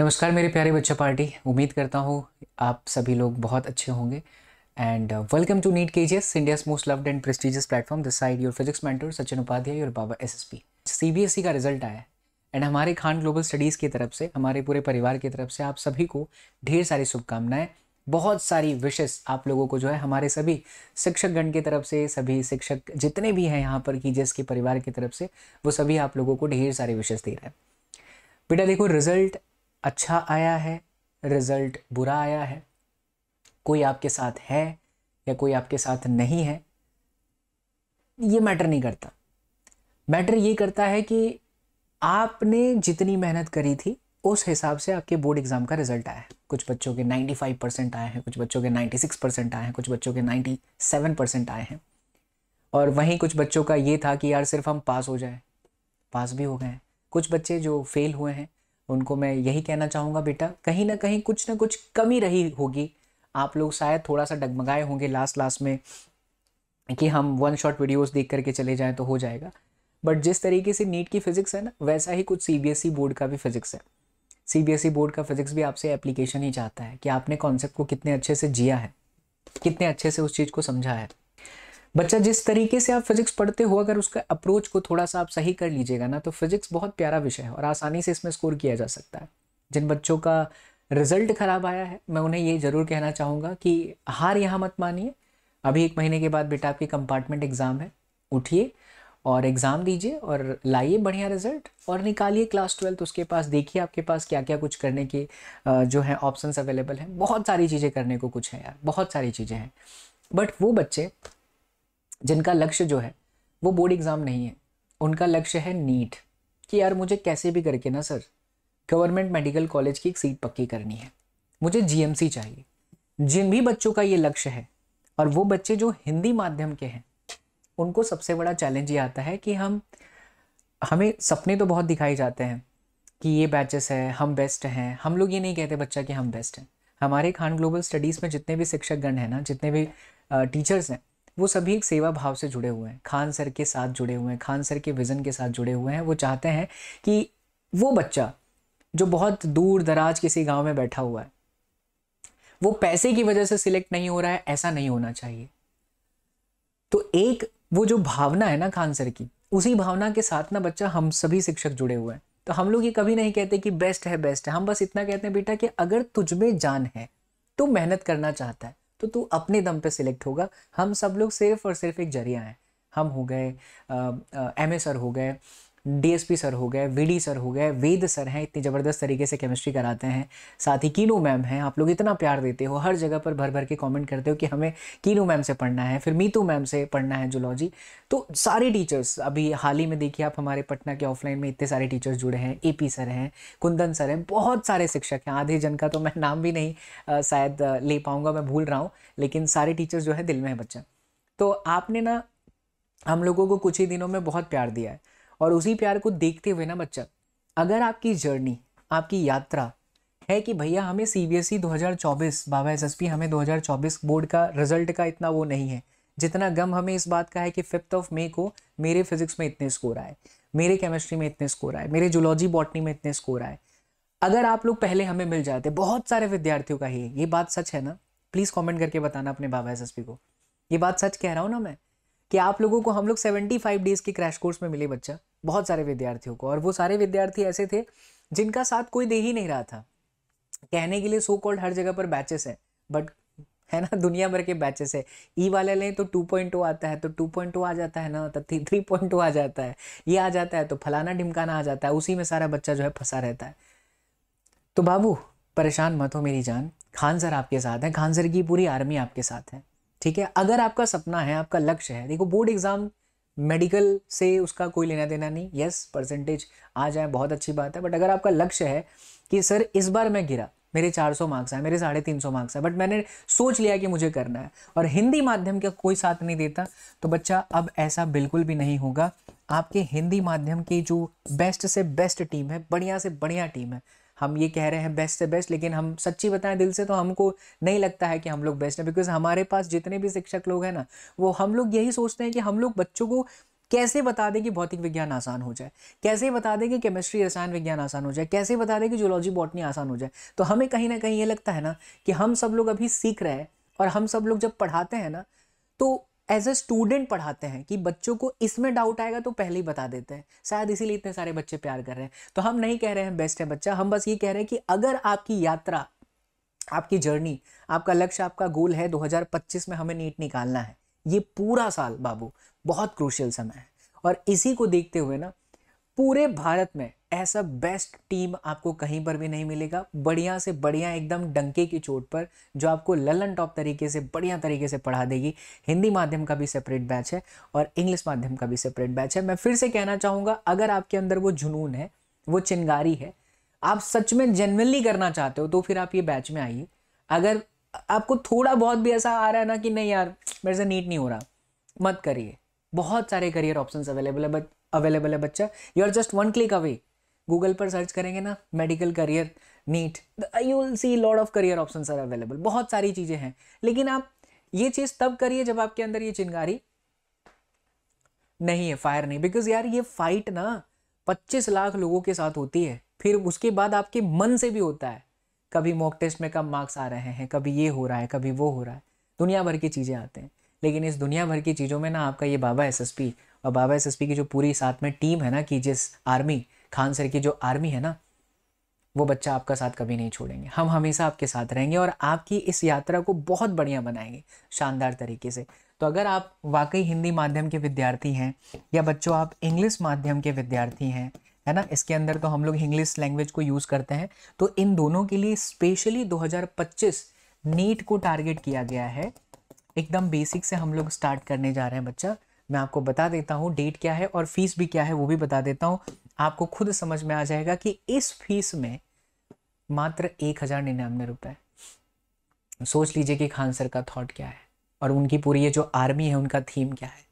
नमस्कार मेरे प्यारे बच्चा पार्टी उम्मीद करता हूँ आप सभी लोग बहुत अच्छे होंगे and welcome to NEET K G S India's most loved and prestigious platform this side your physics mentor Sachin Upadhyay और बाबा S S P C B S E का रिजल्ट आया एंड हमारे खान ग्लोबल स्टडीज़ की तरफ से हमारे पूरे परिवार की तरफ से आप सभी को ढेर सारी शुभकामनाएं बहुत सारी विशेष आप लोगों को जो है हमारे सभी शिक्षकगण की तरफ से सभी शिक्षक जितने भी हैं यहाँ पर की जी एस के परिवार की तरफ से वो सभी आप लोगों को ढेर सारे विशेष दे रहे हैं बेटा देखो रिजल्ट अच्छा आया है रिज़ल्ट बुरा आया है कोई आपके साथ है या कोई आपके साथ नहीं है ये मैटर नहीं करता मैटर ये करता है कि आपने जितनी मेहनत करी थी उस हिसाब से आपके बोर्ड एग्ज़ाम का रिजल्ट आया है कुछ बच्चों के 95 परसेंट आए हैं कुछ बच्चों के 96 परसेंट आए हैं कुछ बच्चों के 97 परसेंट आए हैं और वहीं कुछ बच्चों का ये था कि यार सिर्फ हम पास हो जाए पास भी हो गए हैं कुछ बच्चे जो फेल हुए हैं उनको मैं यही कहना चाहूँगा बेटा कहीं ना कहीं कुछ ना कुछ कमी रही होगी आप लोग शायद थोड़ा सा डगमगाए होंगे लास्ट लास्ट में कि हम वन शॉट वीडियोस देख करके चले जाएं तो हो जाएगा बट जिस तरीके से नीट की फ़िज़िक्स है ना वैसा ही कुछ सीबीएसई बोर्ड e का भी फ़िज़िक्स है सीबीएसई बोर्ड e का फ़िज़िक्स भी आपसे एप्लीकेशन ही चाहता है कि आपने कॉन्सेप्ट को कितने अच्छे से जिया है कितने अच्छे से उस चीज़ को समझा है बच्चा जिस तरीके से आप फिजिक्स पढ़ते हो अगर उसका अप्रोच को थोड़ा सा आप सही कर लीजिएगा ना तो फिजिक्स बहुत प्यारा विषय है और आसानी से इसमें स्कोर किया जा सकता है जिन बच्चों का रिजल्ट खराब आया है मैं उन्हें ये ज़रूर कहना चाहूँगा कि हार यहाँ मत मानिए अभी एक महीने के बाद बेटा आपकी कंपार्टमेंट एग्ज़ाम है उठिए और एग्ज़ाम दीजिए और लाइए बढ़िया रिजल्ट और निकालिए क्लास ट्वेल्थ उसके पास देखिए आपके पास क्या क्या कुछ करने के जो है ऑप्शंस अवेलेबल हैं बहुत सारी चीज़ें करने को कुछ हैं यार बहुत सारी चीज़ें हैं बट वो बच्चे जिनका लक्ष्य जो है वो बोर्ड एग्ज़ाम नहीं है उनका लक्ष्य है नीट कि यार मुझे कैसे भी करके ना सर गवर्नमेंट मेडिकल कॉलेज की एक सीट पक्की करनी है मुझे जीएमसी चाहिए जिन भी बच्चों का ये लक्ष्य है और वो बच्चे जो हिंदी माध्यम के हैं उनको सबसे बड़ा चैलेंज ये आता है कि हम हमें सपने तो बहुत दिखाए जाते हैं कि ये बैचेस है हम बेस्ट हैं हम लोग ये नहीं कहते बच्चा कि हम बेस्ट हैं हमारे खान ग्लोबल स्टडीज़ में जितने भी शिक्षकगण हैं ना जितने भी टीचर्स हैं वो सभी एक सेवा भाव से जुड़े हुए हैं खान सर के साथ जुड़े हुए हैं खान सर के विज़न के साथ जुड़े हुए हैं वो चाहते हैं कि वो बच्चा जो बहुत दूर दराज किसी गाँव में बैठा हुआ है वो पैसे की वजह से सिलेक्ट नहीं हो रहा है ऐसा नहीं होना चाहिए तो एक वो जो भावना है ना खान सर की उसी भावना के साथ ना बच्चा हम सभी शिक्षक जुड़े हुए हैं तो हम लोग ये कभी नहीं कहते कि बेस्ट है बेस्ट है हम बस इतना कहते हैं बेटा कि अगर तुझ में जान है तो मेहनत करना चाहता है तो तू अपने दम पे सिलेक्ट होगा हम सब लोग सिर्फ और सिर्फ एक जरिया हैं हम हो गए एम ए सर हो गए डीएसपी सर हो गए वीडी सर हो गए वेद सर हैं इतनी ज़बरदस्त तरीके से केमिस्ट्री कराते हैं साथ ही कीनू मैम हैं आप लोग इतना प्यार देते हो हर जगह पर भर भर के कमेंट करते हो कि हमें कीनू मैम से पढ़ना है फिर मीतू मैम से पढ़ना है जुलॉजी तो सारे टीचर्स अभी हाल ही में देखिए आप हमारे पटना के ऑफलाइन में इतने सारे टीचर्स जुड़े हैं ए सर हैं कुंदन सर हैं बहुत सारे शिक्षक हैं आधे जन का तो मैं नाम भी नहीं शायद ले पाऊँगा मैं भूल रहा हूँ लेकिन सारे टीचर्स जो है दिल में है बच्चा तो आपने ना हम लोगों को कुछ ही दिनों में बहुत प्यार दिया है और उसी प्यार को देखते हुए ना बच्चा अगर आपकी जर्नी आपकी यात्रा है कि भैया हमें सी बी एस ई दो हज़ार चौबीस बाबा एस एस पी हमें दो हज़ार चौबीस बोर्ड का रिजल्ट का इतना वो नहीं है जितना गम हमें इस बात का है कि फिफ्थ ऑफ मे को मेरे फिजिक्स में इतने स्कोर आए मेरे केमिस्ट्री में इतने स्कोर आए मेरे जूलॉजी बॉटनी में इतने स्कोर आए अगर आप लोग पहले हमें मिल जाते बहुत सारे विद्यार्थियों का ही ये बात सच है ना प्लीज़ कमेंट करके बताना अपने बाबा एस पी को ये बात सच कह रहा हूँ ना मैं कि आप लोगों को हम लोग सेवेंटी फाइव डेज़ के क्रैश कोर्स में मिले बच्चा बहुत सारे विद्यार्थियों को और वो सारे विद्यार्थी ऐसे थे जिनका साथ कोई दे ही नहीं रहा था कहने के लिए सो कॉल्ड हर जगह पर बैचेस हैं बट है ना दुनिया भर के बैचेस है ई वाले लें तो टू आता है तो टू आ जाता है ना तो थ्री पॉइंट आ जाता है ये आ जाता है तो फलाना ढिमकाना आ जाता है उसी में सारा बच्चा जो है फंसा रहता है तो बाबू परेशान मत हो मेरी जान खान सर आपके साथ हैं खान सर की पूरी आर्मी आपके साथ है ठीक है अगर आपका सपना है आपका लक्ष्य है देखो बोर्ड एग्ज़ाम मेडिकल से उसका कोई लेना देना नहीं यस परसेंटेज आ जाए बहुत अच्छी बात है बट अगर आपका लक्ष्य है कि सर इस बार मैं गिरा मेरे 400 मार्क्स आए मेरे साढ़े तीन सौ मार्क्स आए बट मैंने सोच लिया कि मुझे करना है और हिंदी माध्यम का कोई साथ नहीं देता तो बच्चा अब ऐसा बिल्कुल भी नहीं होगा आपके हिंदी माध्यम की जो बेस्ट से बेस्ट टीम है बढ़िया से बढ़िया टीम है हम ये कह रहे हैं बेस्ट से बेस्ट लेकिन हम सच्ची बताएं दिल से तो हमको नहीं लगता है कि हम लोग बेस्ट हैं बिकॉज हमारे पास जितने भी शिक्षक लोग हैं ना वो हम लोग यही सोचते हैं कि हम लोग बच्चों को कैसे बता दें कि भौतिक विज्ञान आसान हो जाए कैसे बता दें कि केमिस्ट्री रसायन विज्ञान आसान हो जाए कैसे बता दें कि जोलॉजी बॉटनी आसान हो जाए तो हमें कहीं ना कहीं ये लगता है ना कि हम सब लोग अभी सीख रहे हैं और हम सब लोग जब पढ़ाते हैं ना तो एज अ स्टूडेंट पढ़ाते हैं कि बच्चों को इसमें डाउट आएगा तो पहले ही बता देते हैं शायद इसीलिए इतने सारे बच्चे प्यार कर रहे हैं तो हम नहीं कह रहे हैं बेस्ट है बच्चा हम बस ये कह रहे हैं कि अगर आपकी यात्रा आपकी जर्नी आपका लक्ष्य आपका गोल है 2025 में हमें नीट निकालना है ये पूरा साल बाबू बहुत क्रूशियल समय है और इसी को देखते हुए ना पूरे भारत में ऐसा बेस्ट टीम आपको कहीं पर भी नहीं मिलेगा बढ़िया से बढ़िया एकदम डंके की चोट पर जो आपको ललन टॉप तरीके से बढ़िया तरीके से पढ़ा देगी हिंदी माध्यम का भी सेपरेट बैच है और इंग्लिश माध्यम का भी सेपरेट बैच है मैं फिर से कहना चाहूँगा अगर आपके अंदर वो जुनून है वो चिंगारी है आप सच में जेनवनली करना चाहते हो तो फिर आप ये बैच में आइए अगर आपको थोड़ा बहुत भी ऐसा आ रहा है ना कि नहीं यार मेरे से नीट नहीं हो रहा मत करिए बहुत सारे करियर ऑप्शंस अवेलेबल है बट अवेलेबल है बच्चा you are just one click away Google पर सर्च करेंगे ना medical career NEET you will see lot of career option are available बहुत सारी चीज़ें हैं लेकिन आप ये चीज़ तब करिए जब आपके अंदर ये चिंगारी नहीं है फायर नहीं बिकॉज यार ये फाइट ना पच्चीस लाख लोगों के साथ होती है फिर उसके बाद आपके मन से भी होता है कभी मॉक टेस्ट में कम मार्क्स आ रहे हैं कभी ये हो रहा है कभी वो हो रहा है दुनिया भर की चीज़ें आते हैं लेकिन इस दुनिया भर की चीज़ों में ना आपका ये बाबा एसएसपी और बाबा एस की जो पूरी साथ में टीम है ना कि जिस आर्मी खान सर की जो आर्मी है ना वो बच्चा आपका साथ कभी नहीं छोड़ेंगे हम हमेशा आपके साथ रहेंगे और आपकी इस यात्रा को बहुत बढ़िया बनाएंगे शानदार तरीके से तो अगर आप वाकई हिंदी माध्यम के विद्यार्थी हैं या बच्चों आप इंग्लिश माध्यम के विद्यार्थी हैं है ना इसके अंदर तो हम लोग इंग्लिश लैंग्वेज को यूज़ करते हैं तो इन दोनों के लिए स्पेशली 2025 नीट को टारगेट किया गया है एकदम बेसिक से हम लोग स्टार्ट करने जा रहे हैं बच्चा मैं आपको बता देता हूँ डेट क्या है और फीस भी क्या है वो भी बता देता हूँ आपको खुद समझ में आ जाएगा कि इस फीस में मात्र एक हज़ार निन्यानवे रुपए सोच लीजिए कि खान सर का थॉट क्या है और उनकी पूरी ये जो आर्मी है उनका थीम क्या है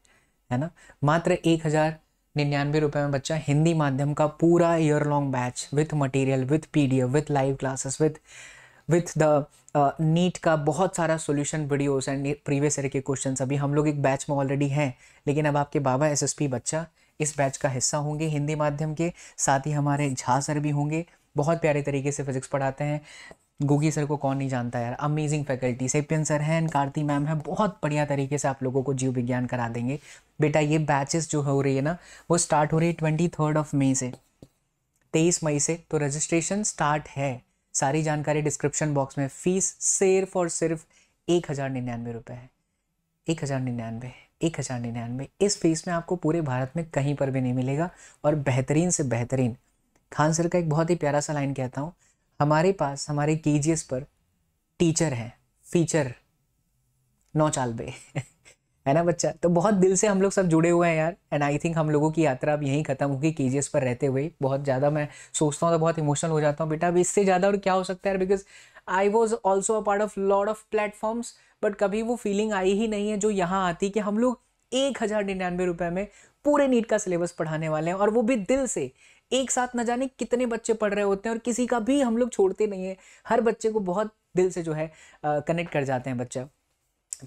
है ना मात्र एक हज़ार निन्यानवे रुपए में बच्चा हिंदी माध्यम का पूरा year long batch with material with PDF with live classes with with the NEET का बहुत सारा solution videos and previous year के क्वेश्चन अभी हम लोग एक बैच में ऑलरेडी हैं लेकिन अब आपके बाबा पी बच्चा इस बैच का हिस्सा होंगे हिंदी माध्यम के साथ ही हमारे झा सर भी होंगे बहुत प्यारे तरीके से फिजिक्स पढ़ाते हैं गोगी सर को कौन नहीं जानता यार अमेजिंग फैकल्टी सेपियन सर हैं एंड कार्ती मैम है बहुत बढ़िया तरीके से आप लोगों को जीव विज्ञान करा देंगे बेटा ये बैचेस जो हो रही है ना वो स्टार्ट हो रही है ट्वेंटी थर्ड ऑफ मई से तेईस मई से तो रजिस्ट्रेशन स्टार्ट है सारी जानकारी डिस्क्रिप्शन बॉक्स में फीस सिर्फ और सिर्फ एक हज़ार निन्यानवे रुपये है एक हज़ार निन्यानवे एक हज़ार निन्यानवे इस फीस में आपको पूरे भारत में कहीं पर भी नहीं मिलेगा और बेहतरीन से बेहतरीन खान सर का एक बहुत ही प्यारा सा लाइन कहता हूँ हमारे पास हमारे के पर टीचर हैं फीचर नौचालबे है ना बच्चा तो बहुत दिल से हम लोग सब जुड़े हुए हैं यार एंड आई थिंक हम लोगों की यात्रा अब यहीं खत्म होगी के जी पर रहते हुए बहुत ज़्यादा मैं सोचता हूँ तो बहुत इमोशनल हो जाता हूँ बेटा अब इससे ज़्यादा और क्या हो सकता है because I was also a part of lot of platforms but कभी वो फीलिंग आई ही नहीं है जो यहाँ आती कि हम लोग एक हज़ार निन्यानवे रुपये में पूरे नीट का सिलेबस पढ़ाने वाले हैं और वो भी दिल से एक साथ न जाने कितने बच्चे पढ़ रहे होते हैं और किसी का भी हम लोग छोड़ते नहीं हैं हर बच्चे को बहुत दिल से जो है कनेक्ट कर जाते हैं बच्चा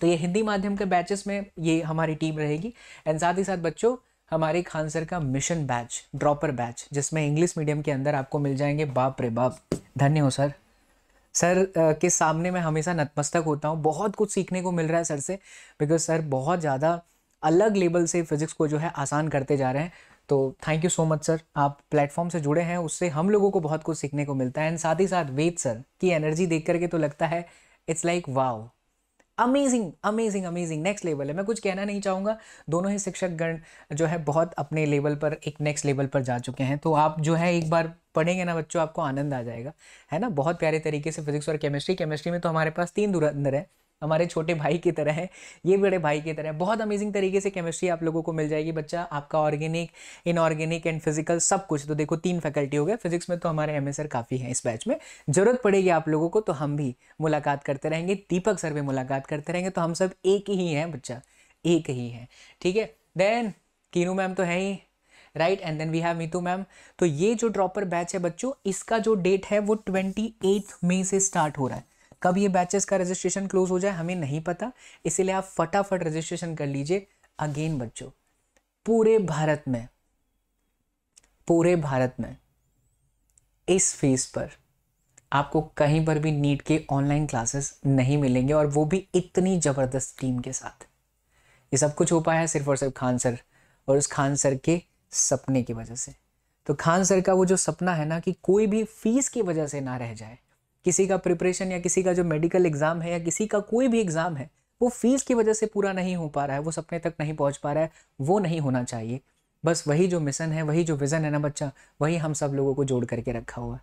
तो ये हिंदी माध्यम के बैचेस में ये हमारी टीम रहेगी एंड साथ ही साथ बच्चों हमारे खान सर का मिशन बैच ड्रॉपर बैच जिसमें इंग्लिश मीडियम के अंदर आपको मिल जाएंगे बाप रे बाप धन्य हो सर सर के सामने मैं हमेशा नतमस्तक होता हूँ बहुत कुछ सीखने को मिल रहा है सर से बिकॉज सर बहुत ज़्यादा अलग लेवल से फिज़िक्स को जो है आसान करते जा रहे हैं तो thank you so much sir आप प्लेटफॉर्म से जुड़े हैं उससे हम लोगों को बहुत कुछ सीखने को मिलता है एंड साथ ही साथ वेद सर की एनर्जी देख करके तो लगता है it's like wow amazing amazing amazing next level है मैं कुछ कहना नहीं चाहूँगा दोनों ही शिक्षक गण जो है बहुत अपने लेवल पर एक नेक्स्ट लेवल पर जा चुके हैं तो आप जो है एक बार पढ़ेंगे ना बच्चों आपको आनंद आ जाएगा है ना बहुत प्यारे तरीके से फिजिक्स और केमिस्ट्री केमिस्ट्री में तो हमारे पास तीन धुरंधर है हमारे छोटे भाई की तरह है ये बड़े भाई की तरह बहुत अमेजिंग तरीके से केमिस्ट्री आप लोगों को मिल जाएगी बच्चा आपका ऑर्गेनिक इनऑर्गेनिक एंड फिजिकल सब कुछ तो देखो तीन फैकल्टी हो गए फिजिक्स में तो हमारे एम सर काफ़ी हैं इस बैच में ज़रूरत पड़ेगी आप लोगों को तो हम भी मुलाकात करते रहेंगे दीपक सर भी मुलाकात करते रहेंगे तो हम सब एक ही हैं बच्चा एक ही हैं ठीक है देन कीनू मैम तो है ही right and then we have Meetu ma'am तो ये जो ड्रॉपर बैच है बच्चों इसका जो डेट है वो ट्वेंटी एथ मे से स्टार्ट हो रहा है कब ये बैचेस का रजिस्ट्रेशन क्लोज हो जाए हमें नहीं पता इसीलिए आप फटाफट रजिस्ट्रेशन कर लीजिए अगेन बच्चों पूरे भारत में पूरे भारत में इस फेस पर आपको कहीं पर भी नीट के ऑनलाइन क्लासेस नहीं मिलेंगे और वो भी इतनी ज़बरदस्त टीम के साथ ये सब कुछ हो पाया है सिर्फ और सिर्फ खान सर और उस खान सर के सपने की वजह से तो खान सर का वो जो सपना है ना कि कोई भी फीस की वजह से ना रह जाए किसी का प्रिपरेशन या किसी का जो मेडिकल एग्ज़ाम है या किसी का कोई भी एग्ज़ाम है वो फीस की वजह से पूरा नहीं हो पा रहा है वो सपने तक नहीं पहुंच पा रहा है वो नहीं होना चाहिए बस वही जो मिशन है वही जो विज़न है ना बच्चा वही हम सब लोगों को जोड़ करके रखा हुआ है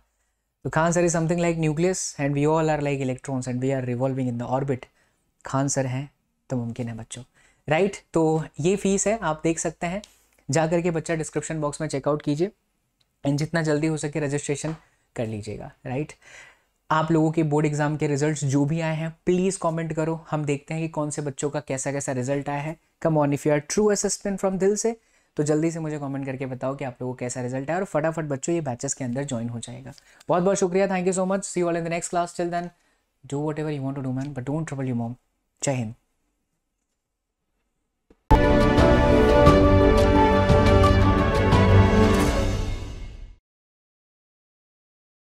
तो Khan sir is something like nucleus and we all are like electrons and we are revolving in the orbit Khan sir हैं तो मुमकिन है बच्चों राइट right? तो ये फीस है आप देख सकते हैं जा करके बच्चा डिस्क्रिप्शन बॉक्स में चेकआउट कीजिए एंड जितना जल्दी हो सके रजिस्ट्रेशन कर लीजिएगा राइट right? आप लोगों के बोर्ड एग्ज़ाम के रिजल्ट्स जो भी आए हैं प्लीज़ कमेंट करो हम देखते हैं कि कौन से बच्चों का कैसा कैसा रिजल्ट आया है come on if you are true assistant from दिल से तो जल्दी से मुझे कमेंट करके बताओ कि आप लोगों को कैसा रिजल्ट आया और फटाफट बच्चों ये बैचेस के अंदर ज्वाइन हो जाएगा बहुत बहुत शुक्रिया thank you so much see all in the next class chill then do whatever you want to do man but don't trouble you mom Jai Hind